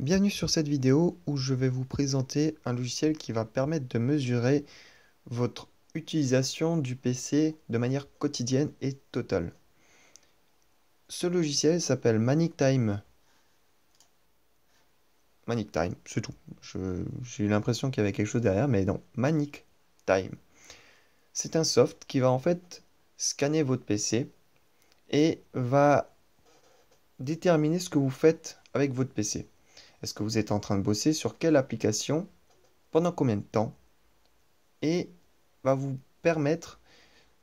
Bienvenue sur cette vidéo où je vais vous présenter un logiciel qui va permettre de mesurer votre utilisation du PC de manière quotidienne et totale. Ce logiciel s'appelle Manic Time. Manic Time, c'est tout. J'ai eu l'impression qu'il y avait quelque chose derrière, mais non. Manic Time. C'est un soft qui va en fait scanner votre PC et va déterminer ce que vous faites avec votre PC. Est-ce que vous êtes en train de bosser sur quelle application Pendant combien de temps Et va vous permettre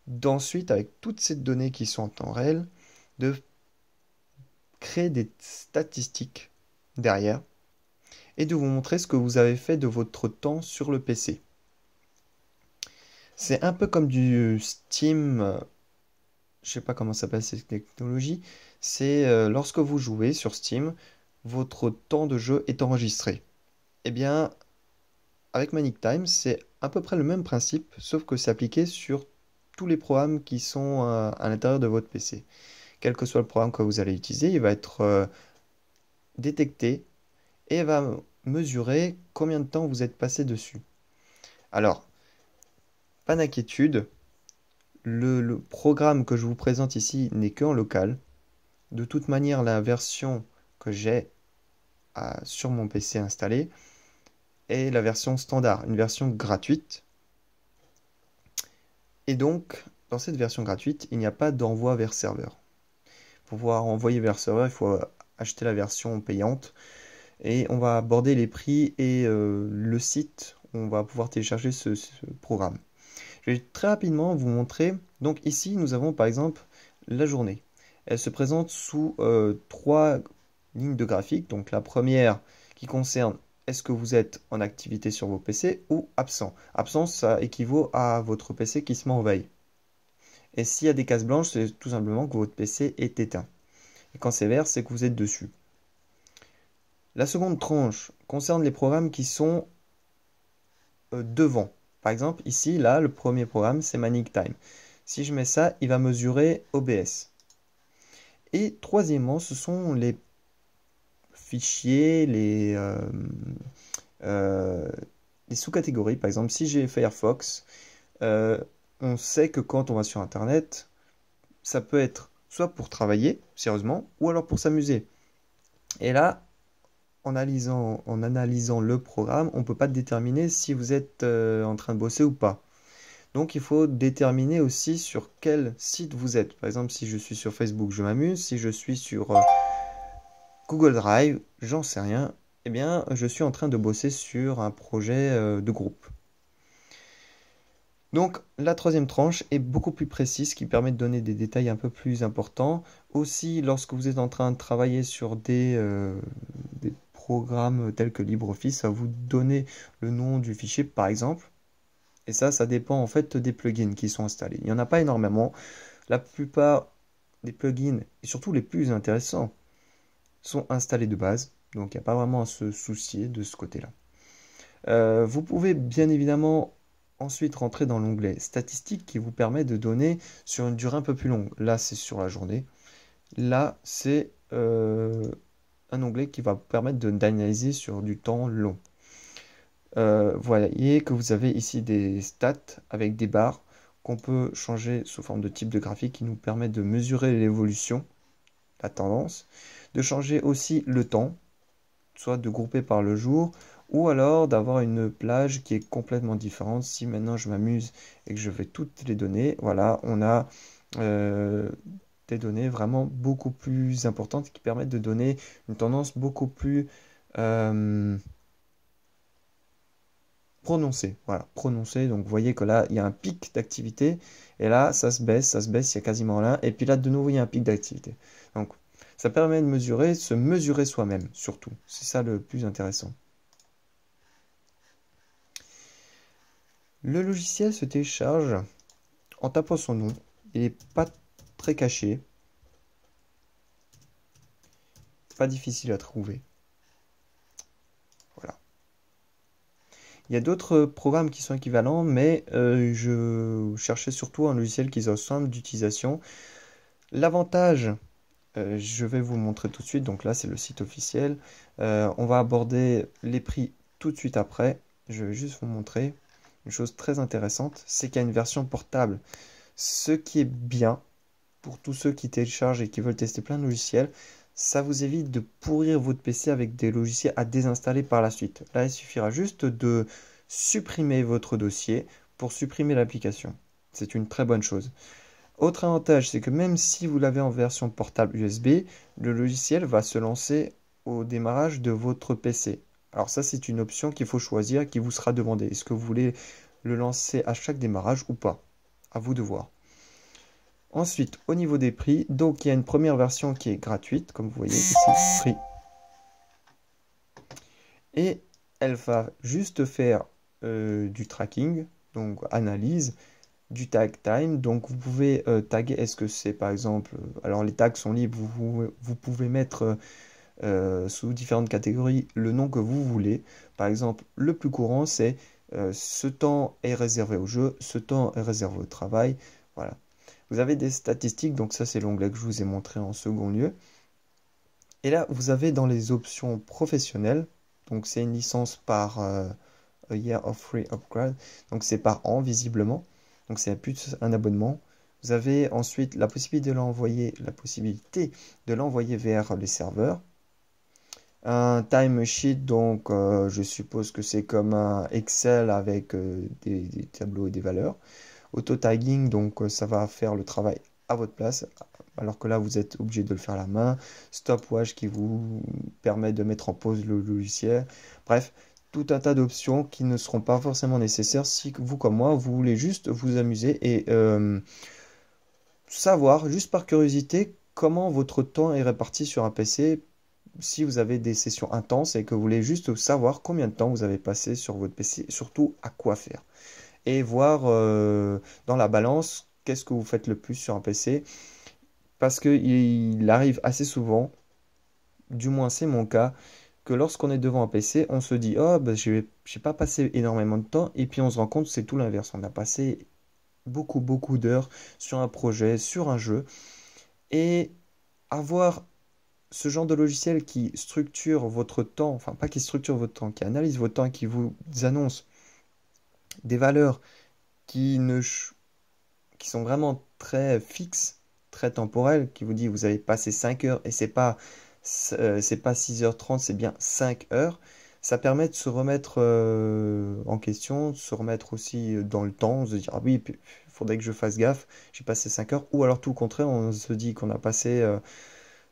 d'ensuite, avec toutes ces données qui sont en temps réel, de créer des statistiques derrière et de vous montrer ce que vous avez fait de votre temps sur le PC. C'est un peu comme du Steam, je ne sais pas comment s'appelle cette technologie, c'est euh, lorsque vous jouez sur Steam, votre temps de jeu est enregistré. Eh bien, avec Manic Time, c'est à peu près le même principe, sauf que c'est appliqué sur tous les programmes qui sont euh, à l'intérieur de votre PC. Quel que soit le programme que vous allez utiliser, il va être euh, détecté et va mesurer combien de temps vous êtes passé dessus. Alors, pas d'inquiétude, le, le, programme que je vous présente ici n'est qu'en local. De toute manière, la version que j'ai sur mon PC installé et la version standard, une version gratuite. Et donc, dans cette version gratuite, il n'y a pas d'envoi vers serveur. Pour pouvoir envoyer vers serveur, il faut acheter la version payante. Et on va aborder les prix et euh, le site où on va pouvoir télécharger ce, programme. Je vais très rapidement vous montrer. Donc ici, nous avons par exemple la journée. Elle se présente sous euh, trois lignes de graphique. Donc la première qui concerne est-ce que vous êtes en activité sur vos PC ou absent. Absent, ça équivaut à votre PC qui se met en veille. Et s'il y a des cases blanches, c'est tout simplement que votre PC est éteint. Et quand c'est vert, c'est que vous êtes dessus. La seconde tranche concerne les programmes qui sont euh, devant. Par exemple, ici, là, le premier programme, c'est Manic Time. Si je mets ça, il va mesurer OBS. Et troisièmement, ce sont les fichiers, euh, euh, les, sous-catégories. Par exemple, si j'ai Firefox, euh, on sait que quand on va sur Internet, ça peut être soit pour travailler, sérieusement, ou alors pour s'amuser. Et là, en analysant, en analysant le programme, on ne peut pas déterminer si vous êtes en train de bosser ou pas. Donc il faut déterminer aussi sur quel site vous êtes. Par exemple, si je suis sur Facebook, je m'amuse. Si je suis sur Google Drive, j'en sais rien, eh bien, je suis en train de bosser sur un projet euh, de groupe. Donc la troisième tranche est beaucoup plus précise, qui permet de donner des détails un peu plus importants. Aussi, lorsque vous êtes en train de travailler sur des, euh, des programmes tels que LibreOffice, ça vous donner le nom du fichier, par exemple. Et ça, ça dépend en fait des plugins qui sont installés. Il n'y en a pas énormément. La plupart des plugins, et surtout les plus intéressants, sont installés de base. Donc il n'y a pas vraiment à se soucier de ce côté-là. Euh, vous pouvez bien évidemment ensuite rentrer dans l'onglet statistiques qui vous permet de donner sur une durée un peu plus longue. Là, c'est sur la journée. Là, c'est euh, un onglet qui va vous permettre de d'analyser sur du temps long. Voilà, euh, voyez que vous avez ici des stats avec des barres qu'on peut changer sous forme de type de graphique qui nous permet de mesurer l'évolution, la tendance de changer aussi le temps, soit de grouper par le jour, ou alors d'avoir une plage qui est complètement différente. Si maintenant je m'amuse et que je vais toutes les données, voilà, on a euh, des données vraiment beaucoup plus importantes qui permettent de donner une tendance beaucoup plus euh, prononcée. Voilà, prononcée. Donc vous voyez que là, il y a un pic d'activité, et là, ça se baisse, ça se baisse, il y a quasiment rien, et puis là, de nouveau, il y a un pic d'activité. Donc ça permet de mesurer, se mesurer soi-même, surtout. C'est ça le plus intéressant. Le logiciel se télécharge en tapant son nom. Il n'est pas très caché. Pas difficile à trouver. Voilà. Il y a d'autres programmes qui sont équivalents, mais euh, je cherchais surtout un logiciel qui soit simple d'utilisation. L'avantage euh, je vais vous montrer tout de suite, donc là c'est le site officiel. Euh, on va aborder les prix tout de suite après. Je vais juste vous montrer une chose très intéressante, c'est qu'il y a une version portable. Ce qui est bien pour tous ceux qui téléchargent et qui veulent tester plein de logiciels, ça vous évite de pourrir votre PC avec des logiciels à désinstaller par la suite. Là, il suffira juste de supprimer votre dossier pour supprimer l'application. C'est une très bonne chose. Autre avantage, c'est que même si vous l'avez en version portable USB, le logiciel va se lancer au démarrage de votre PC. Alors ça, c'est une option qu'il faut choisir, qui vous sera demandée. Est-ce que vous voulez le lancer à chaque démarrage ou pas À vous de voir. Ensuite, au niveau des prix, donc il y a une première version qui est gratuite, comme vous voyez ici, free. Et elle va juste faire euh, du tracking, donc analyse, du tag time. Donc vous pouvez euh, taguer, est-ce que c'est par exemple, euh, alors les tags sont libres, vous, pouvez mettre euh, sous différentes catégories le nom que vous voulez. Par exemple, le plus courant c'est ce temps est réservé au jeu, ce temps est réservé au travail. Voilà. Vous avez des statistiques, donc ça c'est l'onglet que je vous ai montré en second lieu. Et là, vous avez dans les options professionnelles, donc c'est une licence par Year of Free Upgrade, donc c'est par an visiblement donc c'est plus un abonnement. Vous avez ensuite la possibilité de l'envoyer, la possibilité de l'envoyer vers les serveurs. Un time sheet donc euh, je suppose que c'est comme un Excel avec euh, des, tableaux et des valeurs. Auto-tagging, donc euh, ça va faire le travail à votre place, alors que là vous êtes obligé de le faire à la main. Stopwatch qui vous permet de mettre en pause le logiciel. Bref, tout un tas d'options qui ne seront pas forcément nécessaires si vous comme moi vous voulez juste vous amuser et euh, savoir juste par curiosité comment votre temps est réparti sur un PC si vous avez des sessions intenses et que vous voulez juste savoir combien de temps vous avez passé sur votre PC, surtout à quoi faire. Et voir euh, dans la balance qu'est-ce que vous faites le plus sur un PC. Parce que il arrive assez souvent, du moins c'est mon cas, lorsqu'on est devant un PC, on se dit Oh, ben, je n'ai pas passé énormément de temps, et puis on se rend compte c'est tout l'inverse. On a passé beaucoup, beaucoup d'heures sur un projet, sur un jeu, et avoir ce genre de logiciel qui structure votre temps, enfin, pas qui structure votre temps, qui analyse votre temps, qui vous annonce des valeurs qui, ne qui sont vraiment très fixes, très temporelles, qui vous dit Vous avez passé 5 heures, et c'est pas euh, c'est pas 6h30, c'est bien 5h. Ça permet de se remettre euh, en question, de se remettre aussi euh, dans le temps, de se dire ah oui, il faudrait que je fasse gaffe, j'ai passé 5 heures. Ou alors tout le contraire, on se dit qu'on a passé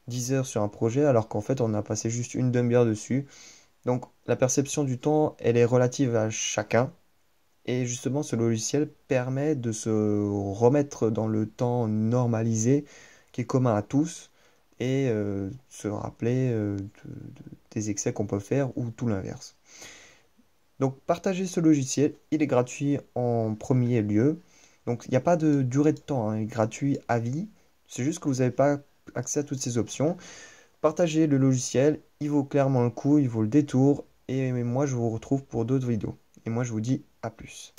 10 heures sur un projet alors qu'en fait on a passé juste une demi-heure dessus. Donc la perception du temps, elle est relative à chacun. Et justement, ce logiciel permet de se remettre dans le temps normalisé qui est commun à tous et euh, se rappeler euh, des excès qu'on peut faire ou tout l'inverse. Donc partagez ce logiciel, il est gratuit en premier lieu. Donc il n'y a pas de durée de temps, hein, il est gratuit à vie. C'est juste que vous n'avez pas accès à toutes ces options. Partagez le logiciel, il vaut clairement le coup, il vaut le détour. Et moi je vous retrouve pour d'autres vidéos. Et moi je vous dis à plus.